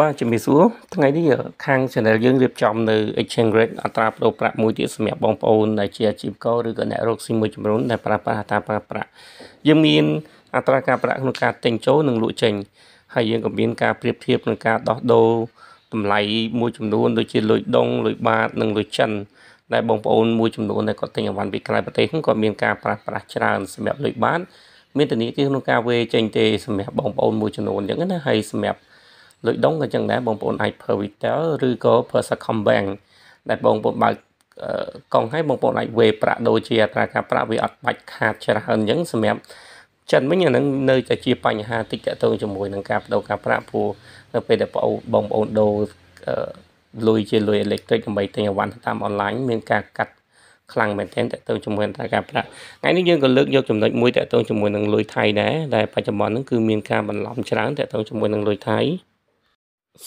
បាទជំរាបសួរថ្ងៃនេះខាង channel យើងរៀបចំនៅ exchange rate អត្រាប្តូរប្រាក់មួយទៀតសម្រាប់បងប្អូនដែលជាអាជីវករឬក៏អ្នករកស៊ីមួយចំនួនដែលប្រើប្រាស់អត្រាប្រាក់យើងមានអត្រាការប្រាក់ក្នុងការទិញចូលនិងលក់ចេញហើយយើងក៏មានការប្រៀបធៀបក្នុងការដោះដូរតម្លៃមួយចំនួនដូចជាលុយដុងលុយបាតនិងលុយចិនដែលបងប្អូនមួយចំនួនដែលគាត់ទិញអវ៉ាន់ពីក្រៅប្រទេសគាត់មាន ការប្រាស់ប្រាស់ច្រើនសម្រាប់លុយបាតមានធនាគារក្នុងការវេចេញទេសម្រាប់បងប្អូនមួយចំនួនអញ្ចឹងណាហើយសម្រាប់លុយដុងក៏ចឹងដែរបងប្អូនអាច Pervital ឬក៏ Persacom Bank ដែលបងប្អូនបើកកង់ឲ្យបងប្អូនអាចវេប្រាក់ដូចជាអត្រាការប្រាក់វាអត់បាច់ខាតច្រើនអញ្ចឹងសម្រាប់ចិនវិញអានឹងនៅតែជាបញ្ហាតិចតទៅជាមួយនឹងការបដូរការប្រាក់ព្រោះនៅពេលដែលបងប្អូនដូរលុយជាលុយអេឡិចត្រូនិកដើម្បីទិញអីវ៉ាន់តាមអនឡាញមានការកាត់ខ្លាំងមែនទែនតទៅជាមួយនឹងការប្រាក់ថ្ងៃនេះយើងក៏លើកយកចំណុចមួយតទៅជាមួយនឹងលុយថៃដែរដែលបច្ចុប្បន្នហ្នឹងគឺមានការបន្លំច្រើនតទៅជាមួយនឹងលុយថៃ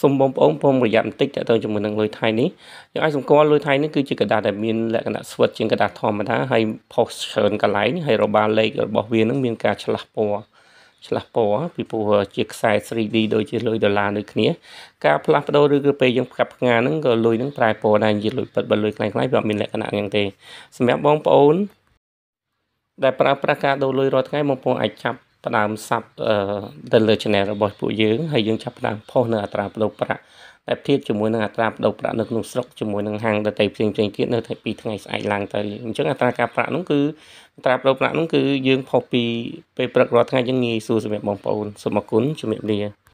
សូមបងប្អូនព្រមប្រយ័ត្នបន្តិចតទៅជាមួយនឹងលុយថៃនេះយើងអាចសម្គាល់លុយថៃនេះគឺជាกระดาษដែលមានលក្ខណៈស្វិតជាងกระดาษធម្មតាហើយផុសច្រើនកន្លែងហើយរបារលេខរបស់វានឹងមាន ការឆ្លាស់ពណ៌ឆ្លាស់ពណ៌ពីព្រោះជាខ្សែ 3D ដូចជាលុយដុល្លារដូចគ្នាការផ្លាស់ប្ដូរឬក៏ពេលយើងផ្កាប់ផ្ងាហ្នឹងក៏លុយហ្នឹងប្រែពណ៌ដែរនិយាយលុយពិតបើលុយខ្លាំងៗវាអត់មានលក្ខណៈយ៉ាងទេសម្រាប់បងប្អូនដែលប្រើប្រាស់ការដូរលុយរាល់ថ្ងៃបងប្អូនអាចចាប់ផ្ដើមសັບទៅលើ channel របស់ពួកយើងហើយយើងចាប់ផ្ដើមផុសនៅអត្រាប្ដូរប្រាក់តែធៀបជាមួយនឹងអត្រាប្ដូរប្រាក់នៅក្នុងស្រុកជាមួយនឹងហាងដតីផ្សេងផ្សេងទៀតនៅតែពីថ្ងៃស្អែកឡើងទៅអញ្ចឹងអត្រាការប្រាក់នោះគឺអត្រាប្ដូរប្រាក់នោះគឺយើងផុសពីពេលព្រឹករាល់ថ្ងៃយើងងាយស្រួលសម្រាប់បងប្អូនសូមអរគុណជំរាបលា